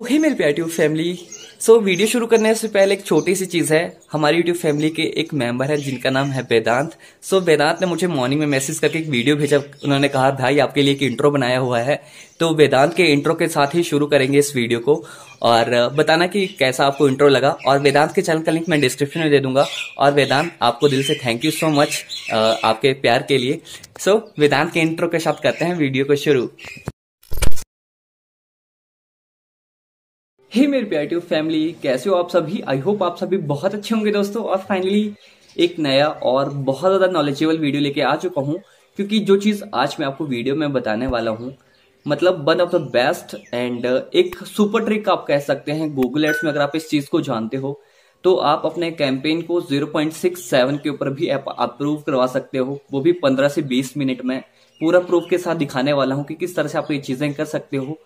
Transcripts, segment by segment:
तो ही प्यार tube family so video शुरू करने से पहले एक छोटी सी चीज़ है हमारी यूट्यूब फैमिली के एक मेंबर है जिनका नाम है वेदांत सो so, वेदांत ने मुझे मॉर्निंग में मैसेज करके एक वीडियो भेजा उन्होंने कहा भाई आपके लिए एक इंट्रो बनाया हुआ है तो वेदांत के इंट्रो के साथ ही शुरू करेंगे इस वीडियो को और बताना कि कैसा आपको इंट्रो लगा और वेदांत के चैनल का लिंक मैं डिस्क्रिप्शन में दे दूंगा और वेदांत आपको दिल से थैंक यू सो मच आपके प्यार के लिए सो so, वेदांत के इंट्रो के साथ करते हैं वीडियो को शुरू हे hey, मेरे प्यार ट्यूब फैमिली कैसे हो आप सभी आई होप आप सभी बहुत अच्छे होंगे दोस्तों और फाइनली एक नया और बहुत ज़्यादा नॉलेजेबल वीडियो लेके आ चुका हूँ क्योंकि जो चीज़ आज मैं आपको वीडियो में बताने वाला हूँ मतलब one of the best and एक सुपर ट्रिक आप कह सकते हैं गूगल एड्स में अगर आप इस चीज़ को जानते हो तो आप अपने कैंपेन को 0.67 के ऊपर भी अप्रूव करवा सकते हो वो भी 15 से 20 मिनट में पूरा प्रूफ के साथ दिखाने वाला हूँ कि किस तरह से आप ये चीज़ें कर सकते हो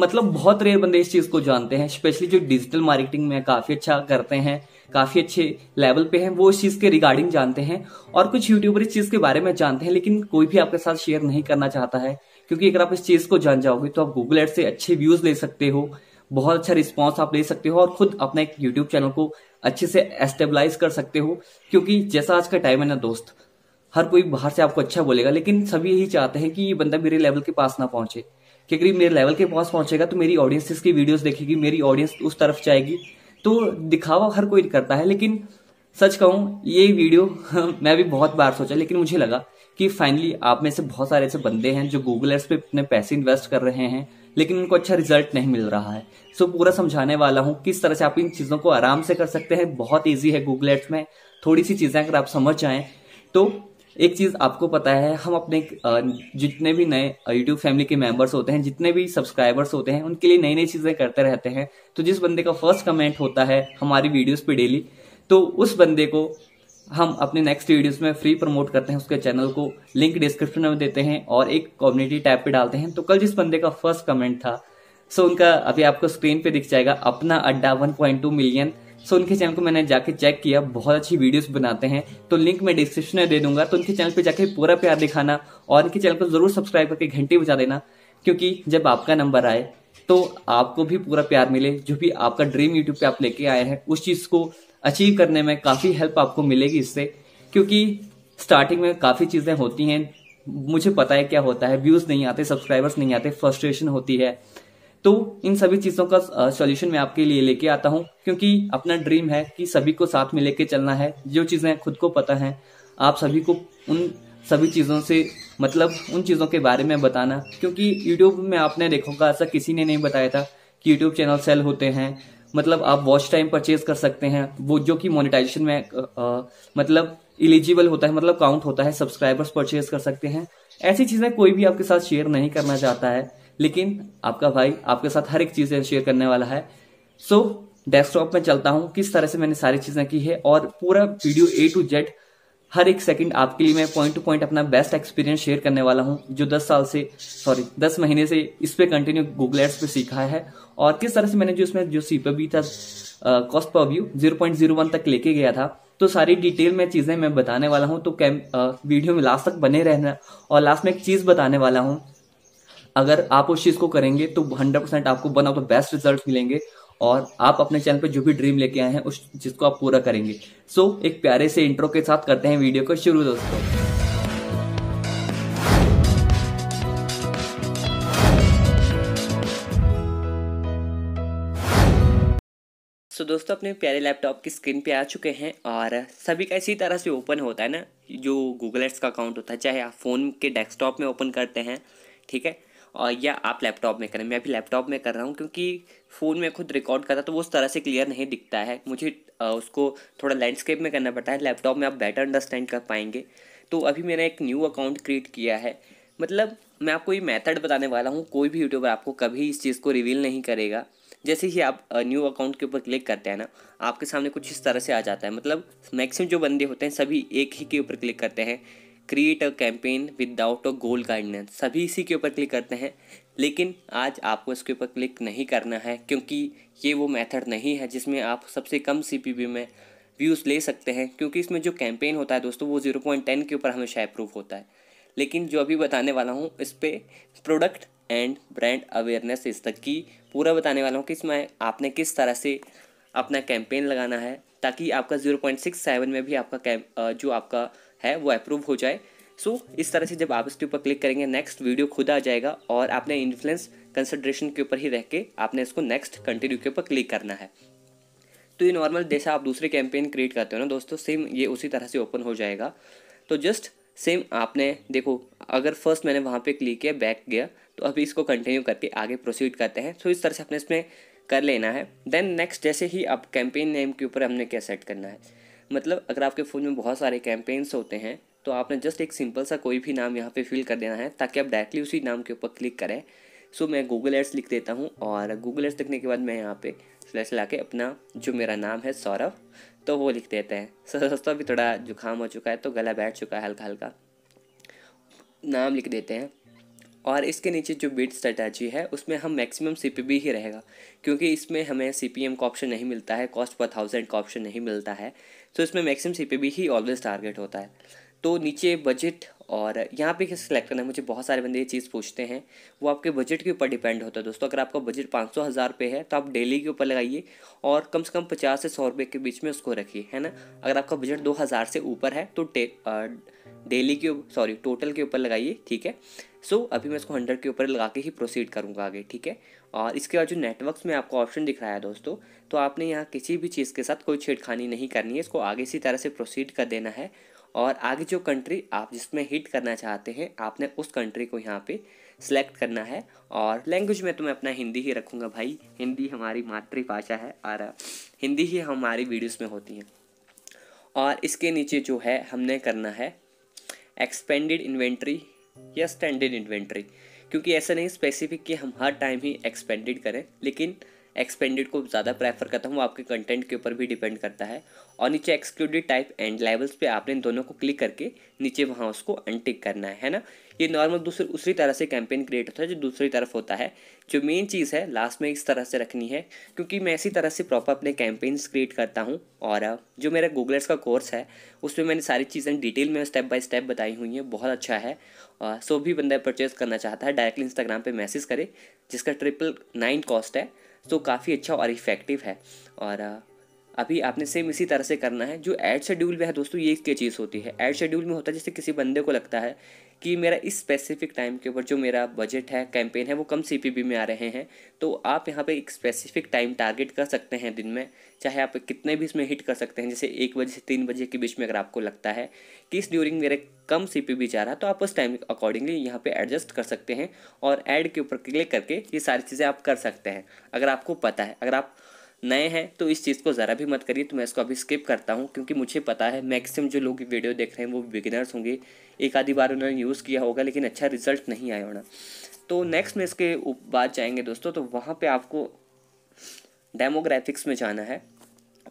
मतलब बहुत रेयर बंदे इस चीज़ को जानते हैं स्पेशली जो डिजिटल मार्केटिंग में काफ़ी अच्छा करते हैं काफ़ी अच्छे लेवल पे हैं वो इस चीज़ के रिगार्डिंग जानते हैं और कुछ यूट्यूबर इस चीज़ के बारे में जानते हैं लेकिन कोई भी आपके साथ शेयर नहीं करना चाहता है क्योंकि अगर आप इस चीज़ को जान जाओगे तो आप गूगल एड से अच्छे व्यूज़ ले सकते हो बहुत अच्छा रिस्पॉन्स आप ले सकते हो और खुद अपना एक यूट्यूब चैनल को अच्छे से एस्टेबलाइज कर सकते हो क्योंकि जैसा आज का टाइम है ना दोस्त हर कोई बाहर से आपको अच्छा बोलेगा लेकिन सभी यही चाहते हैं कि ये बंदा मेरे लेवल के पास ना पहुंचे कि करीब मेरे लेवल के पास पहुंचेगा तो मेरी ऑडियंस की वीडियोस देखेगी मेरी ऑडियंस उस तरफ जाएगी तो दिखावा हर कोई करता है लेकिन सच कहूं ये वीडियो मैं भी बहुत बार सोचा लेकिन मुझे लगा कि फाइनली आप में से बहुत सारे ऐसे बंदे हैं जो गूगल एड्स पे अपने पैसे इन्वेस्ट कर रहे हैं लेकिन उनको अच्छा रिजल्ट नहीं मिल रहा है सो पूरा समझाने वाला हूँ किस तरह से आप इन चीज़ों को आराम से कर सकते हैं बहुत ईजी है गूगल एड्स में थोड़ी सी चीज़ें अगर आप समझ जाएं तो एक चीज आपको पता है हम अपने जितने भी नए यूट्यूब फैमिली के मेंबर्स होते हैं जितने भी सब्सक्राइबर्स होते हैं उनके लिए नई नई चीजें करते रहते हैं तो जिस बंदे का फर्स्ट कमेंट होता है हमारी वीडियोस पे डेली तो उस बंदे को हम अपने नेक्स्ट वीडियोस में फ्री प्रमोट करते हैं उसके चैनल को लिंक डिस्क्रिप्शन में देते हैं और एक कम्युनिटी टैब पे डालते हैं तो कल जिस बंदे का फर्स्ट कमेंट था सो उनका अभी आपको स्क्रीन पे दिख जाएगा अपना अड्डा टू मिलियन सो उनके चैनल को मैंने जाके चेक किया बहुत अच्छी वीडियोस बनाते हैं तो लिंक मैं डिस्क्रिप्शन में दे दूंगा तो उनके चैनल पे जाके पूरा प्यार दिखाना और उनके चैनल को जरूर सब्सक्राइब करके घंटी बजा देना क्योंकि जब आपका नंबर आए तो आपको भी पूरा प्यार मिले जो भी आपका ड्रीम यूट्यूब पे आप लेके आए हैं उस चीज़ को अचीव करने में काफ़ी हेल्प आपको मिलेगी इससे क्योंकि स्टार्टिंग में काफ़ी चीज़ें होती हैं मुझे पता है क्या होता है व्यूज़ नहीं आते सब्सक्राइबर्स नहीं आते फ्रस्ट्रेशन होती है तो इन सभी चीजों का सॉल्यूशन मैं आपके लिए लेके आता हूँ क्योंकि अपना ड्रीम है कि सभी को साथ में लेके चलना है जो चीजें खुद को पता है आप सभी को उन सभी चीज़ों से मतलब उन चीज़ों के बारे में बताना क्योंकि यूट्यूब में आपने देखा होगा ऐसा किसी ने नहीं बताया था कि यूट्यूब चैनल सेल होते हैं मतलब आप वॉच टाइम परचेज कर सकते हैं वो जो कि मोनेटाइजेशन में आ, आ, मतलब इलिजिबल होता है मतलब काउंट होता है सब्सक्राइबर्स परचेज कर सकते हैं ऐसी चीज़ें कोई भी आपके साथ शेयर नहीं करना चाहता है लेकिन आपका भाई आपके साथ हर एक चीज़ें शेयर करने वाला है सो so, डेस्कटॉप में चलता हूं किस तरह से मैंने सारी चीज़ें की है और पूरा वीडियो ए टू जेड हर एक सेकंड आपके लिए मैं पॉइंट टू पॉइंट अपना बेस्ट एक्सपीरियंस शेयर करने वाला हूँ जो 10 साल से सॉरी 10 महीने से इस पे कंटिन्यू गूगल एड्स पे सीखा है और किस तरह से मैंने जो इसमें जो सी भी था cost per view zero point zero one तक लेके गया था तो सारी डिटेल में चीज़ें मैं बताने वाला हूँ तो कैम वीडियो में लास्ट तक बने रहना और लास्ट में एक चीज़ बताने वाला हूँ अगर आप उस चीज को करेंगे तो हंड्रेड परसेंट आपको one of the best result मिलेंगे और आप अपने चैनल पे जो भी ड्रीम लेके आए हैं उस चीज को आप पूरा करेंगे सो so, एक प्यारे से इंट्रो के साथ करते हैं वीडियो को शुरू दोस्तों तो दोस्तों अपने प्यारे लैपटॉप की स्क्रीन पे आ चुके हैं और सभी का इसी तरह से ओपन होता है ना जो गूगल एड्स का अकाउंट होता है चाहे आप फ़ोन के डेस्कटॉप में ओपन करते हैं ठीक है और या आप लैपटॉप में करें मैं अभी लैपटॉप में कर रहा हूँ क्योंकि फ़ोन में खुद रिकॉर्ड करता तो वो उस तरह से क्लियर नहीं दिखता है मुझे उसको थोड़ा लैंडस्केप में करना पड़ता है लैपटॉप में आप बेटर अंडरस्टैंड कर पाएंगे तो अभी मैंने एक न्यू अकाउंट क्रिएट किया है मतलब मैं आपको ये मेथड बताने वाला हूँ कोई भी यूट्यूबर आपको कभी इस चीज़ को रिवील नहीं करेगा जैसे ही आप न्यू अकाउंट के ऊपर क्लिक करते हैं ना आपके सामने कुछ इस तरह से आ जाता है मतलब मैक्सिमम जो बंदे होते हैं सभी एक ही के ऊपर क्लिक करते हैं create a campaign without a goal guidance सभी इसी के ऊपर क्लिक करते हैं लेकिन आज आपको इसके ऊपर क्लिक नहीं करना है क्योंकि ये वो मेथड नहीं है जिसमें आप सबसे कम बी में व्यूज़ ले सकते हैं क्योंकि इसमें जो कैंपेन होता है दोस्तों वो ज़ीरो पॉइंट टेन के ऊपर हमेशा अप्रूव होता है लेकिन जो अभी बताने वाला हूँ इस पर प्रोडक्ट एंड ब्रांड अवेयरनेस इस तक की पूरा बताने वाला हूँ कि इसमें आपने किस तरह से अपना कैंपेन लगाना है ताकि आपका ज़ीरो पॉइंट सिक्स सेवन में भी आपका कैम जो आपका है वो अप्रूव हो जाए सो so, इस तरह से जब आप इसके ऊपर क्लिक करेंगे नेक्स्ट वीडियो खुद आ जाएगा और आपने इन्फ्लुएंस कंसिड्रेशन के ऊपर ही रह के आपने इसको नेक्स्ट कंटिन्यू के ऊपर क्लिक करना है तो ये नॉर्मल जैसा आप दूसरे कैंपेन क्रिएट करते हो ना दोस्तों सेम ये उसी तरह से ओपन हो जाएगा तो जस्ट सेम आपने देखो अगर फर्स्ट मैंने वहाँ पे क्लिक किया बैक गया तो अभी इसको कंटिन्यू करके आगे प्रोसीड करते हैं सो so, इस तरह से आपने इसमें कर लेना है देन नेक्स्ट जैसे ही आप कैंपेन नेम के ऊपर हमने क्या सेट करना है मतलब अगर आपके फ़ोन में बहुत सारे कैंपेन्स होते हैं तो आपने जस्ट एक सिंपल सा कोई भी नाम यहाँ पे फिल कर देना है ताकि आप डायरेक्टली उसी नाम के ऊपर क्लिक करें सो मैं गूगल एड्स लिख देता हूँ और गूगल एड्स लिखने के बाद मैं यहाँ पे स्लैश ला के अपना जो मेरा नाम है सौरभ तो वो लिख देते हैं सर सस्ता भी थोड़ा जुकाम हो चुका है तो गला बैठ चुका है हल्का हल्का नाम लिख देते हैं और इसके नीचे जो बिट स्ट्रेटी है उसमें हम मैक्सिमम सी ही रहेगा क्योंकि इसमें हमें सी का ऑप्शन नहीं मिलता है कॉस्ट पर थाउजेंड का ऑप्शन नहीं मिलता है सो तो इसमें मैक्सिमम सी ही ऑलवेज टारगेट होता है तो नीचे बजट और यहाँ पे सिलेक्ट करना है मुझे बहुत सारे बंदे ये चीज़ पूछते हैं वो आपके बजट के ऊपर डिपेंड होता है दोस्तों अगर आपका बजट पाँच सौ हज़ार रुपये है तो आप डेली के ऊपर लगाइए और कम से कम पचास से सौ रुपये के बीच में उसको रखिए है ना अगर आपका बजट दो हज़ार से ऊपर है तो डेली के सॉरी टोटल के ऊपर लगाइए ठीक है सो so, अभी मैं इसको हंड्रेड के ऊपर लगा के ही प्रोसीड करूँगा आगे ठीक है और इसके बाद जो नेटवर्क्स में आपको ऑप्शन दिख रहा है दोस्तों तो आपने यहाँ किसी भी चीज़ के साथ कोई छेड़खानी नहीं करनी है इसको आगे इसी तरह से प्रोसीड कर देना है और आगे जो कंट्री आप जिसमें हिट करना चाहते हैं आपने उस कंट्री को यहाँ पे सेलेक्ट करना है और लैंग्वेज में तो मैं अपना हिंदी ही रखूँगा भाई हिंदी हमारी मातृभाषा है और हिंदी ही हमारी वीडियोस में होती हैं और इसके नीचे जो है हमने करना है एक्सपेंडेड इन्वेंट्री या स्टैंडर्ड इन्वेंट्री क्योंकि ऐसा नहीं स्पेसिफिक कि हम हर टाइम ही एक्सपेंडेड करें लेकिन एक्सपेंडेड को ज़्यादा प्रेफर करता हूँ वो आपके कंटेंट के ऊपर भी डिपेंड करता है और नीचे एक्सक्लूडेड टाइप एंड लेवल्स पे आपने इन दोनों को क्लिक करके नीचे वहाँ उसको अनटिक करना है है ना ये नॉर्मल दूसरी उसी तरह से कैंपेन क्रिएट होता है जो दूसरी तरफ होता है जो मेन चीज़ है लास्ट में इस तरह से रखनी है क्योंकि मैं इसी तरह से प्रॉपर अपने कैंपेन्स क्रिएट करता हूँ और जो मेरा गूगलर्स का कोर्स है उसमें मैंने सारी चीज़ें डिटेल में स्टेप बाय स्टेप बताई हुई हैं बहुत अच्छा है सो भी बंदा परचेज़ करना चाहता है डायरेक्टली इंस्टाग्राम पर मैसेज करे जिसका ट्रिपल नाइन कॉस्ट है तो काफ़ी अच्छा और इफ़ेक्टिव है और अभी आपने सेम इसी तरह से करना है जो एड शेड्यूल में है दोस्तों ये क्या चीज़ होती है एड शेड्यूल में होता है जैसे किसी बंदे को लगता है कि मेरा इस स्पेसिफिक टाइम के ऊपर जो मेरा बजट है कैंपेन है वो कम सीपीबी में आ रहे हैं तो आप यहाँ पे एक स्पेसिफिक टाइम टारगेट कर सकते हैं दिन में चाहे आप कितने भी इसमें हिट कर सकते हैं जैसे एक बजे से तीन बजे के बीच में अगर आपको लगता है कि इस ड्यूरिंग मेरे कम सी पी जा रहा है तो आप उस टाइम अकॉर्डिंगली यहाँ पे एडजस्ट कर सकते हैं और ऐड के ऊपर क्लिक करके ये सारी चीज़ें आप कर सकते हैं अगर आपको पता है अगर आप नए हैं तो इस चीज़ को ज़रा भी मत करिए तो मैं इसको अभी स्किप करता हूँ क्योंकि मुझे पता है मैक्सिमम जो लोग वीडियो देख रहे हैं वो बिगिनर्स होंगे एक आधी बार उन्होंने यूज़ किया होगा लेकिन अच्छा रिजल्ट नहीं आया होना तो नेक्स्ट में इसके बाद जाएंगे दोस्तों तो वहाँ पर आपको डेमोग्राफिक्स में जाना है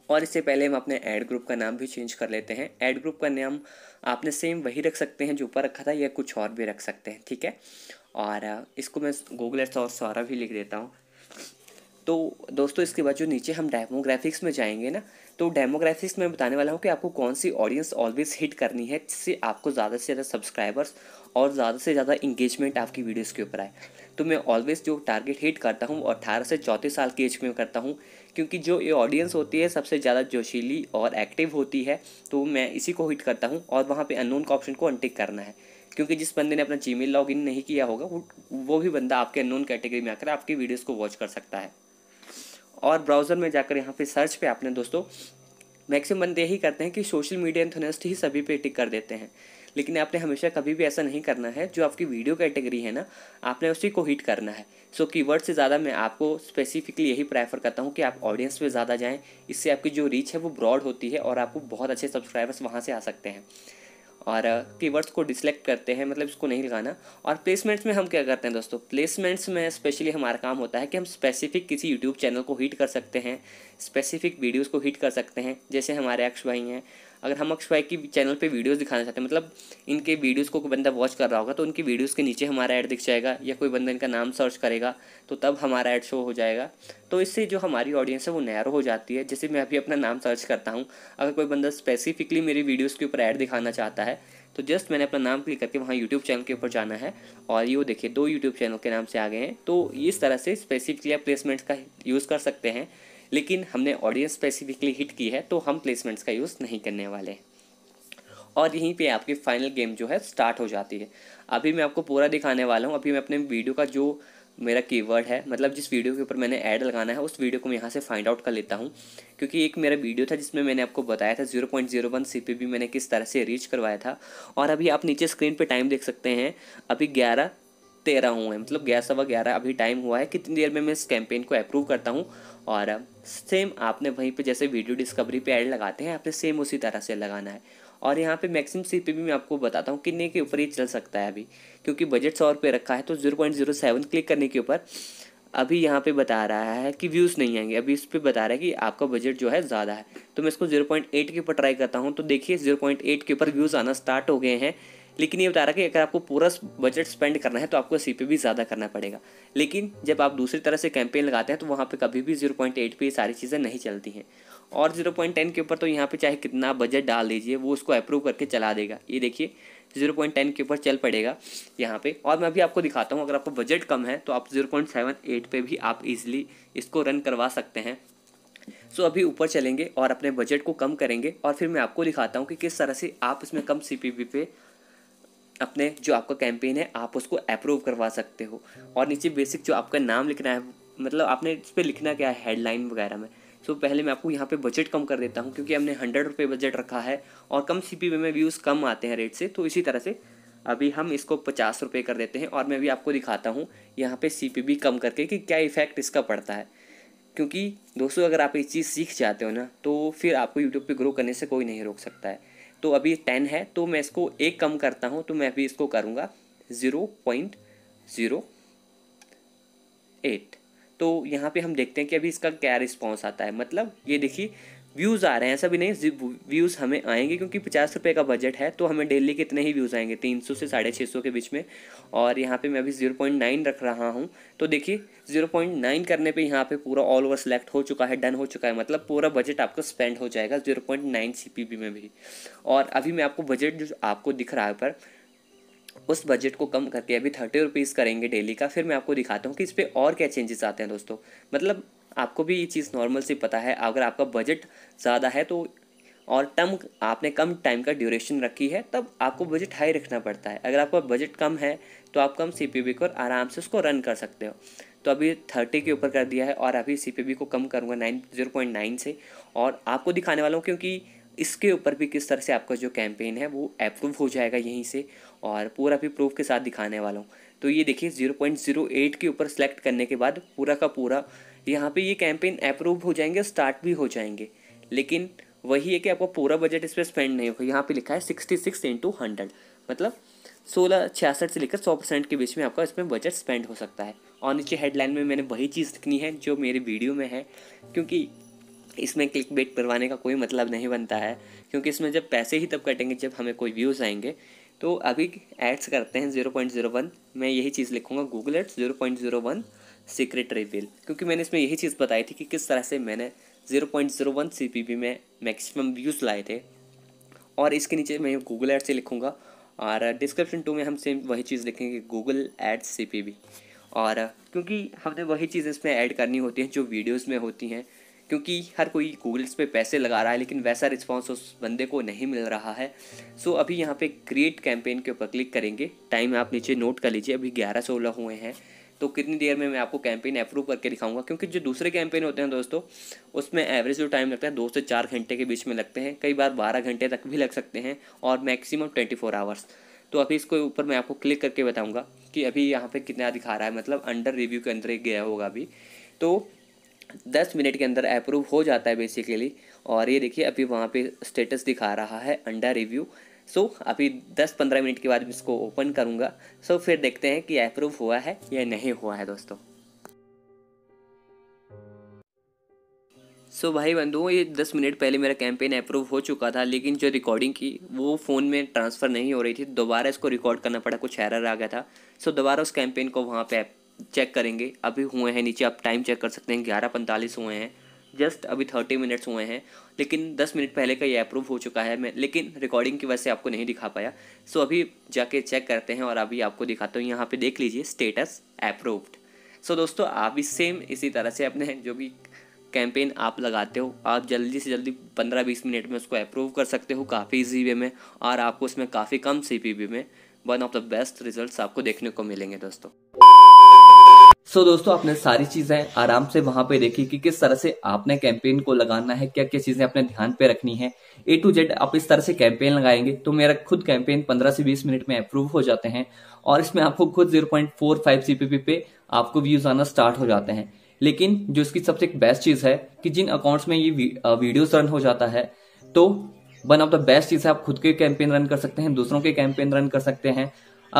और इससे पहले हम अपने ऐड ग्रुप का नाम भी चेंज कर लेते हैं ऐड ग्रुप का नाम आपने सेम वही रख सकते हैं जो ऊपर रखा था या कुछ और भी रख सकते हैं ठीक है और इसको मैं गूगल एट्स और सौरभ ही लिख देता हूँ तो दोस्तों इसके बाद जो नीचे हम डेमोग्राफिक्स में जाएंगे ना तो डेमोग्राफिक्स में बताने वाला हूँ कि आपको कौन सी ऑडियंस ऑलवेज हिट करनी है जिससे आपको ज़्यादा से ज़्यादा सब्सक्राइबर्स और ज़्यादा से ज़्यादा इंगेजमेंट आपकी वीडियोस के ऊपर आए तो मैं ऑलवेज़ जो टारगेट हिट करता हूँ अट्ठारह से चौंतीस साल की एज में करता हूँ क्योंकि जो ये ऑडियंस होती है सबसे ज़्यादा जोशीली और एक्टिव होती है तो मैं इसी को हिट करता हूँ और वहाँ पर अननोन का ऑप्शन को अनटिक करना है क्योंकि जिस बंदे ने अपना जी मेल नहीं किया होगा वो वो भी बंदा आपके अननोन कैटेगरी में आकर आपकी वीडियोज़ को वॉच कर सकता है और ब्राउज़र में जाकर यहाँ पे सर्च पे आपने दोस्तों मैक्सिमम बंदे यही करते हैं कि सोशल मीडिया एंथोनिस्ट ही सभी पे टिक कर देते हैं लेकिन आपने हमेशा कभी भी ऐसा नहीं करना है जो आपकी वीडियो कैटेगरी है ना आपने उसी को हिट करना है सो so, कीवर्ड से ज़्यादा मैं आपको स्पेसिफिकली यही प्रेफर करता हूँ कि आप ऑडियंस पे ज़्यादा जाएँ इससे आपकी जो रीच है वो ब्रॉड होती है और आपको बहुत अच्छे सब्सक्राइबर्स वहाँ से आ सकते हैं और कीवर्ड्स को डिसलेक्ट करते हैं मतलब इसको नहीं लगाना और प्लेसमेंट्स में हम क्या करते हैं दोस्तों प्लेसमेंट्स में स्पेशली हमारा काम होता है कि हम स्पेसिफिक किसी यूट्यूब चैनल को हीट कर सकते हैं स्पेसिफिक वीडियोज़ को हीट कर सकते हैं जैसे हमारे अक्ष भाई हैं अगर हम अक्ष भाई की चैनल पे वीडियोस दिखाना चाहते हैं मतलब इनके वीडियोस को कोई बंदा वॉच कर रहा होगा तो उनकी वीडियोस के नीचे हमारा ऐड दिख जाएगा या कोई बंदा इनका नाम सर्च करेगा तो तब हमारा ऐड शो हो जाएगा तो इससे जो हमारी ऑडियंस है वो नैरो हो जाती है जैसे मैं अभी अपना नाम सर्च करता हूँ अगर कोई बंदा स्पेसिफिकली मेरी वीडियोज़ के ऊपर ऐड दिखाना चाहता है तो जस्ट मैंने अपना नाम क्लिक करके वहाँ यूट्यूब चैनल के ऊपर जाना है और ये देखिए दो यूट्यूब चैनल के नाम से आ गए हैं तो इस तरह से स्पेसिफिकली आप प्लेसमेंट्स का यूज़ कर सकते हैं लेकिन हमने ऑडियंस स्पेसिफिकली हिट की है तो हम प्लेसमेंट्स का यूज़ नहीं करने वाले और यहीं पे आपकी फाइनल गेम जो है स्टार्ट हो जाती है अभी मैं आपको पूरा दिखाने वाला हूँ अभी मैं अपने वीडियो का जो मेरा कीवर्ड है मतलब जिस वीडियो के ऊपर मैंने ऐड लगाना है उस वीडियो को मैं यहाँ से फाइंड आउट कर लेता हूँ क्योंकि एक मेरा वीडियो था जिसमें मैंने आपको बताया था zero point zero one C P मैंने किस तरह से रीच करवाया था और अभी आप नीचे स्क्रीन पर टाइम देख सकते हैं अभी ग्यारह तेरह हुए हैं मतलब ग्यारह सवा ग्यारह अभी टाइम हुआ है कितनी देर में मैं इस कैंपेन को अप्रूव करता हूँ और सेम आपने वहीं पे जैसे वीडियो डिस्कवरी पे ऐड लगाते हैं आपने सेम उसी तरह से लगाना है और यहाँ पे मैक्सिमम भी मैं आपको बताता हूँ कितने के ऊपर ही चल सकता है अभी क्योंकि बजट सौ रुपये रखा है तो zero point zero seven click करने के ऊपर अभी यहाँ पे बता रहा है कि व्यूज़ नहीं आएंगे अभी इस पर बता रहा है कि आपका बजट जो है ज़्यादा है तो मैं इसको जीरो पॉइंट एट के ऊपर ट्राई करता हूँ तो देखिए जीरो पॉइंट एट के ऊपर व्यूज़ आना स्टार्ट हो गए हैं लेकिन ये बता रहा है कि अगर आपको पूरा बजट स्पेंड करना है तो आपको सी भी ज़्यादा करना पड़ेगा लेकिन जब आप दूसरी तरह से कैंपेन लगाते हैं तो वहाँ पर कभी भी जीरो पॉइंट एट पर ये सारी चीज़ें नहीं चलती हैं और जीरो पॉइंट टेन के ऊपर तो यहाँ पर चाहे कितना बजट डाल दीजिए वो उसको अप्रूव करके चला देगा ये देखिए जीरो पॉइंट टेन के ऊपर चल पड़ेगा यहाँ पे और मैं अभी आपको दिखाता हूँ अगर आपका बजट कम है तो आप जीरो पॉइंट सेवन एट पर भी आप इजीली इसको रन करवा सकते हैं सो अभी ऊपर चलेंगे और अपने बजट को कम करेंगे और फिर मैं आपको दिखाता हूँ कि किस तरह से आप इसमें कम सी पे अपने जो आपका कैंपेन है आप उसको अप्रूव करवा सकते हो और नीचे बेसिक जो आपका नाम लिखना है मतलब आपने इस पर लिखना क्या है हेडलाइन वगैरह में सो so, पहले मैं आपको यहाँ पे बजट कम कर देता हूँ क्योंकि हमने हंड्रेड रुपये बजट रखा है और कम सी पी में व्यूज़ कम आते हैं रेट से तो इसी तरह से अभी हम इसको पचास रुपये कर देते हैं और मैं भी आपको दिखाता हूँ यहाँ पे सी पी कम करके कि क्या इफ़ेक्ट इसका पड़ता है क्योंकि दोस्तों अगर आप ये चीज़ सीख जाते हो ना तो फिर आपको यूट्यूब पे ग्रो करने से कोई नहीं रोक सकता है तो अभी टेन है तो मैं इसको एक कम करता हूँ तो मैं अभी इसको करूँगा ज़ीरो पॉइंट ज़ीरो एट तो यहाँ पे हम देखते हैं कि अभी इसका क्या रिस्पॉन्स आता है मतलब ये देखिए व्यूज़ आ रहे हैं ऐसा भी नहीं व्यूज़ हमें आएंगे क्योंकि पचास रुपये का बजट है तो हमें डेली कितने ही व्यूज़ आएंगे तीन सौ से साढ़े छः सौ के बीच में और यहाँ पे मैं अभी ज़ीरो पॉइंट नाइन रख रहा हूँ तो देखिए ज़ीरो पॉइंट नाइन करने पे यहाँ पे पूरा ऑल ओवर सेलेक्ट हो चुका है डन हो चुका है मतलब पूरा बजट आपका स्पेंड हो जाएगा zero point nine C P V में भी और अभी मैं आपको बजट जो आपको दिख रहा है पर उस बजट को कम करके अभी थर्टी रुपीज़ करेंगे डेली का फिर मैं आपको दिखाता हूँ कि इस पर और क्या चेंजेस आते हैं दोस्तों मतलब आपको भी ये चीज़ नॉर्मल से पता है अगर आपका बजट ज़्यादा है तो और टर्म आपने कम टाइम का ड्यूरेशन रखी है तब आपको बजट हाई रखना पड़ता है अगर आपका बजट कम है तो आप कम सी पी को आराम से उसको रन कर सकते हो तो अभी थर्टी के ऊपर कर दिया है और अभी सी पी को कम करूँगा नाइन जीरो पॉइंट नाइन से और आपको दिखाने वाला हूँ क्योंकि इसके ऊपर भी किस तरह से आपका जो कैंपेन है वो अप्रूव हो जाएगा यहीं से और पूरा भी प्रूफ के साथ दिखाने वाला हूँ तो ये देखिए ज़ीरो पॉइंट ज़ीरो एट के ऊपर सेलेक्ट करने के बाद पूरा का पूरा यहाँ पे ये कैंपेन अप्रूव हो जाएंगे स्टार्ट भी हो जाएंगे लेकिन वही है कि आपका पूरा बजट इस पर स्पेंड नहीं होगा यहाँ पर लिखा है सिक्सटी सिक्स इंटू हंड्रेड मतलब सोलह छियासठ से लेकर सौ परसेंट के बीच में आपका इसमें बजट स्पेंड हो सकता है और नीचे हेडलाइन में मैंने वही चीज़ लिखनी है जो मेरे वीडियो में है क्योंकि इसमें क्लिक बेट करवाने का कोई मतलब नहीं बनता है क्योंकि इसमें जब पैसे ही तब कटेंगे जब हमें कोई व्यूज़ आएंगे तो अभी एड्स करते हैं ज़ीरो पॉइंट ज़ीरो वन मैं यही चीज़ लिखूँगा Google ads zero point zero one secret reveal क्योंकि मैंने इसमें यही चीज़ बताई थी कि किस तरह से मैंने zero point zero one C P V में मैक्सिमम व्यूज़ लाए थे और इसके नीचे मैं गूगल एड्स से लिखूँगा और डिस्क्रिप्शन टू में हम सेम वही चीज़ लिखेंगे Google ads C P V और क्योंकि हमने वही चीज़ इसमें ऐड करनी होती हैं जो वीडियोज़ में होती हैं क्योंकि हर कोई गूगल्स पे पैसे लगा रहा है लेकिन वैसा रिस्पॉन्स उस बंदे को नहीं मिल रहा है सो अभी यहाँ पे क्रिएट कैंपेन के ऊपर क्लिक करेंगे टाइम आप नीचे नोट कर लीजिए अभी ग्यारह सोलह हुए हैं तो कितनी देर में मैं आपको कैंपेन अप्रूव करके दिखाऊंगा क्योंकि जो दूसरे कैंपेन होते हैं दोस्तों उसमें एवरेज जो टाइम लगता है दो से चार घंटे के बीच में लगते हैं कई बार बारह घंटे तक भी लग सकते हैं और मैक्सिमम ट्वेंटी फोर आवर्स तो अभी इसके ऊपर मैं आपको क्लिक करके बताऊँगा कि अभी यहाँ पर कितना दिखा रहा है मतलब अंडर रिव्यू के अंदर गया होगा अभी तो दस मिनट के अंदर अप्रूव हो जाता है बेसिकली और ये देखिए अभी वहाँ पे स्टेटस दिखा रहा है अंडर रिव्यू सो अभी दस पंद्रह मिनट के बाद इसको ओपन करूँगा सो फिर देखते हैं कि अप्रूव हुआ है या नहीं हुआ है दोस्तों सो so, भाई बंधुओं ये दस मिनट पहले मेरा कैंपेन अप्रूव हो चुका था लेकिन जो रिकॉर्डिंग की वो फ़ोन में ट्रांसफ़र नहीं हो रही थी दोबारा इसको रिकॉर्ड करना पड़ा कुछ एरर आ गया था सो so, दोबारा उस कैंपेन को वहाँ पे चेक करेंगे अभी हुए हैं नीचे आप टाइम चेक कर सकते हैं ग्यारह पैंतालीस हुए हैं जस्ट अभी थर्टी मिनट्स हुए हैं लेकिन दस मिनट पहले का ये अप्रूव हो चुका है मैं लेकिन रिकॉर्डिंग की वजह से आपको नहीं दिखा पाया सो अभी जाके चेक करते हैं और अभी आपको दिखाता हूँ यहाँ पे देख लीजिए स्टेटस अप्रूव्ड सो दोस्तों आप भी सेम इसी तरह से अपने जो भी कैंपेन आप लगाते हो आप जल्दी से जल्दी पंद्रह बीस मिनट में उसको अप्रूव कर सकते हो काफ़ी ईजी वे में और आपको उसमें काफ़ी कम सी में one of the best result आपको देखने को मिलेंगे दोस्तों सो दोस्तों आपने सारी चीजें आराम से वहां पे देखी कि किस तरह से आपने कैंपेन को लगाना है क्या क्या चीजें अपने ध्यान पे रखनी है ए टू जेड आप इस तरह से कैंपेन लगाएंगे तो मेरा खुद कैंपेन 15 से 20 मिनट में अप्रूव हो जाते हैं और इसमें आपको खुद 0.45 सीपीपी पे आपको व्यूज आना स्टार्ट हो जाते हैं लेकिन जो इसकी सबसे बेस्ट चीज है कि जिन अकाउंट्स में ये वीडियो रन हो जाता है तो वन ऑफ द बेस्ट चीज है आप खुद के कैंपेन रन कर सकते हैं दूसरों के कैंपेन रन कर सकते हैं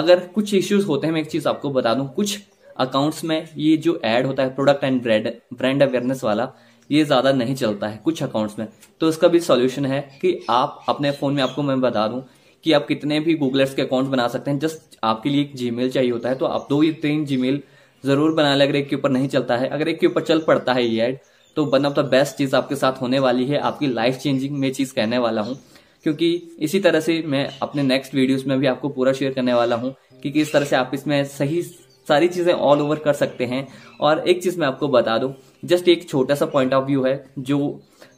अगर कुछ इश्यूज होते हैं मैं एक चीज आपको बता दूं कुछ अकाउंट्स में ये जो ऐड होता है product and brand brand awareness वाला ये ज़्यादा नहीं चलता है कुछ अकाउंट्स में तो इसका भी सॉल्यूशन है कि आप अपने फ़ोन में आपको मैं बता दूं कि आप कितने भी गूगलर्स के अकाउंट बना सकते हैं जस्ट आपके लिए एक जी चाहिए होता है तो आप दो या तीन जी ज़रूर बना लें अगर एक के ऊपर नहीं चलता है अगर एक के ऊपर चल पड़ता है ये ऐड तो वन ऑफ द बेस्ट चीज़ आपके साथ होने वाली है आपकी लाइफ चेंजिंग में चीज़ कहने वाला हूँ क्योंकि इसी तरह से मैं अपने नेक्स्ट वीडियोस में भी आपको पूरा शेयर करने वाला हूँ कि किस तरह से आप इसमें सही सारी चीज़ें ऑल ओवर कर सकते हैं और एक चीज़ मैं आपको बता दू जस्ट एक छोटा सा पॉइंट ऑफ व्यू है जो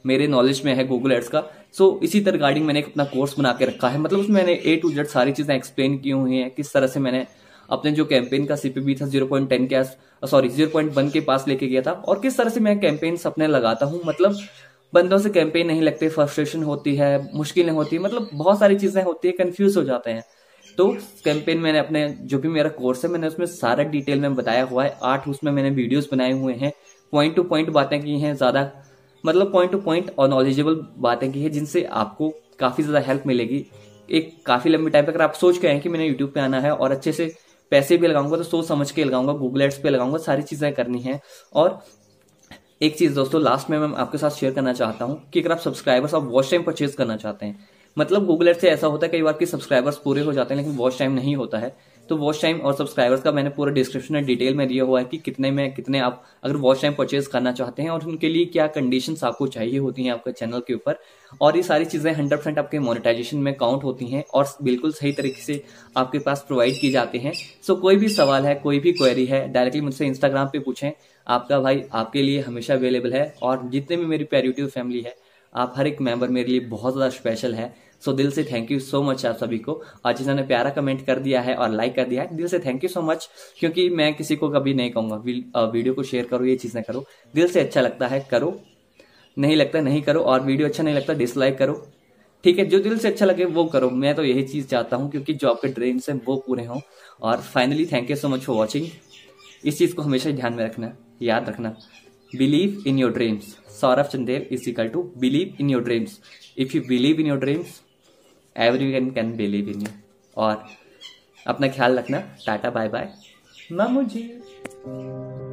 मेरे नॉलेज में है गूगल एड्स का सो so, इसी तरह रिगार्डिंग मैंने एक अपना कोर्स बना के रखा है मतलब उसमें मैंने ए टू जेड सारी चीज़ें एक्सप्लेन की हुई है किस तरह से मैंने अपने जो कैंपेन का सीपीबी था जीरो पॉइंट टेन के सॉरी जीरो पॉइंट वन के पास लेके गया था और किस तरह से मैं कैंपेन अपने लगाता हूँ मतलब बंदों से कैंपेन नहीं लगते फ्रस्ट्रेशन होती है मुश्किलें होती है मतलब बहुत सारी चीज़ें होती है कन्फ्यूज हो जाते हैं तो कैंपेन मैंने अपने जो भी मेरा कोर्स है मैंने उसमें सारा डिटेल में बताया हुआ है आठ उसमें मैंने वीडियोस बनाए हुए हैं पॉइंट टू पॉइंट बातें की हैं ज़्यादा मतलब पॉइंट टू पॉइंट और नॉलेजेबल बातें की है जिनसे आपको काफ़ी ज़्यादा हेल्प मिलेगी एक काफ़ी लंबे टाइम अगर आप सोच गए हैं कि मैंने यूट्यूब पे आना है और अच्छे से पैसे भी लगाऊंगा तो सोच समझ के लगाऊंगा गूगल एड्स पे लगाऊंगा सारी चीज़ें करनी है और एक चीज़ दोस्तों लास्ट में मैं आपके साथ शेयर करना चाहता हूँ कि अगर आप सब्सक्राइबर्स आप वॉच टाइम परचेज करना चाहते हैं मतलब गूगल एड से ऐसा होता है कई बार कि सब्सक्राइबर्स पूरे हो जाते हैं लेकिन वॉच टाइम नहीं होता है तो वॉच टाइम और सब्सक्राइबर्स का मैंने पूरा डिस्क्रिप्शन में डिटेल में दिया हुआ है कि कितने में कितने आप अगर वॉच टाइम परचेज करना चाहते हैं और उनके लिए क्या कंडीशन आपको चाहिए होती हैं आपके चैनल के ऊपर और ये सारी चीज़ें हंड्रेड परसेंट आपके मोनिटाइजेशन में काउंट होती हैं और बिल्कुल सही तरीके से आपके पास प्रोवाइड की जाते हैं सो कोई भी सवाल है कोई भी क्वेरी है डायरेक्टली मुझसे इंस्टाग्राम पे पूछें आपका भाई आपके लिए हमेशा अवेलेबल है और जितने भी मेरी प्यार यूट्यूब फैमिली है आप हर एक मेंबर मेरे लिए बहुत ज़्यादा स्पेशल है सो so, दिल से थैंक यू सो मच आप सभी को और जिन्होंने प्यारा कमेंट कर दिया है और लाइक कर दिया है दिल से थैंक यू सो मच क्योंकि मैं किसी को कभी नहीं कहूँगा वीडियो को शेयर करो ये चीज़ ना करो दिल से अच्छा लगता है करो नहीं लगता नहीं करो और वीडियो अच्छा नहीं लगता डिसलाइक करो ठीक है जो दिल से अच्छा लगे वो करो मैं तो यही चीज़ चाहता हूँ क्योंकि जो आपके ड्रीम्स हैं वो पूरे हों और finally thank you so much for watching इस चीज़ को हमेशा ध्यान में रखना याद रखना believe in your dreams Saurabh Chandel is equal to believe in your dreams if you believe in your dreams every can can believe in you और अपना ख्याल रखना टाटा बाय बाय मामू जी